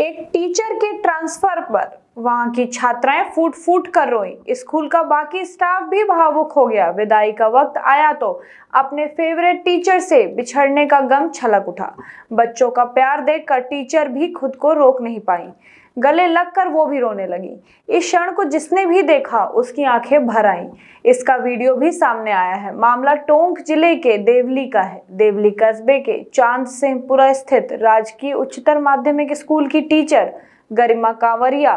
एक टीचर के ट्रांसफर पर वहां की छात्राएं फूट फूट कर रोई स्कूल का बाकी स्टाफ भी भावुक हो गया विदाई का वक्त आया तो अपने फेवरेट टीचर से बिछड़ने का गम छलक उठा बच्चों का प्यार देखकर टीचर भी खुद को रोक नहीं पाई गले लगकर वो भी रोने लगी इस क्षण को जिसने भी देखा उसकी आंखें भर आईं इसका वीडियो भी सामने आया है मामला टोंक जिले के देवली का है देवली कस्बे के चांद सिंहपुरा स्थित राजकीय उच्चतर माध्यमिक स्कूल की टीचर गरिमा कांवरिया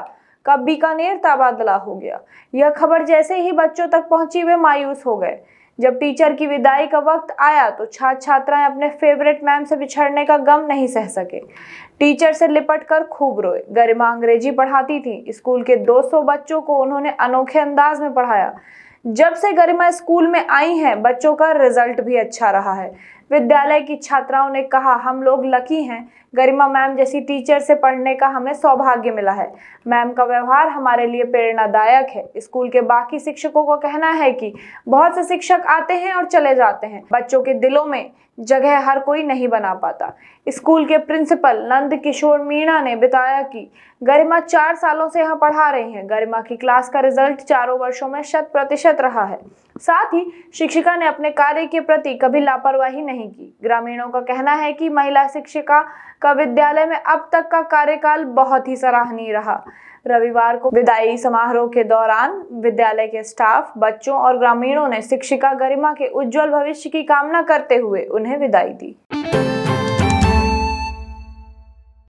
का बीकानेर तबादला हो गया यह खबर जैसे ही बच्चों तक पहुंची वे मायूस हो गए जब टीचर की विदाई का वक्त आया तो छात्र छात्राएं अपने फेवरेट मैम से बिछड़ने का गम नहीं सह सके टीचर से लिपट कर खूब रोए गरिमा अंग्रेजी पढ़ाती थी स्कूल के 200 बच्चों को उन्होंने अनोखे अंदाज में पढ़ाया जब से गरिमा स्कूल में आई हैं बच्चों का रिजल्ट भी अच्छा रहा है विद्यालय की छात्राओं ने कहा हम लोग लकी हैं गरिमा मैम जैसी टीचर से पढ़ने का हमें सौभाग्य मिला है मैम का व्यवहार हमारे लिए प्रेरणादायक है स्कूल के बाकी शिक्षकों का कहना है कि बहुत से शिक्षक आते हैं और चले जाते हैं बच्चों के दिलों में जगह हर कोई नहीं बना पाता स्कूल के प्रिंसिपल नंद किशोर मीणा ने बताया कि गरिमा चार सालों से यहाँ पढ़ा रही हैं गरिमा की क्लास का रिजल्ट चारों वर्षों में शत प्रतिशत रहा है साथ ही शिक्षिका ने अपने कार्य के प्रति कभी लापरवाही नहीं की ग्रामीणों का कहना है कि महिला शिक्षिका का विद्यालय में अब तक का कार्यकाल बहुत ही सराहनीय रहा रविवार को विदाई समारोह के दौरान विद्यालय के स्टाफ बच्चों और ग्रामीणों ने शिक्षिका गरिमा के उज्जवल भविष्य की कामना करते हुए उन्हें विदाई दी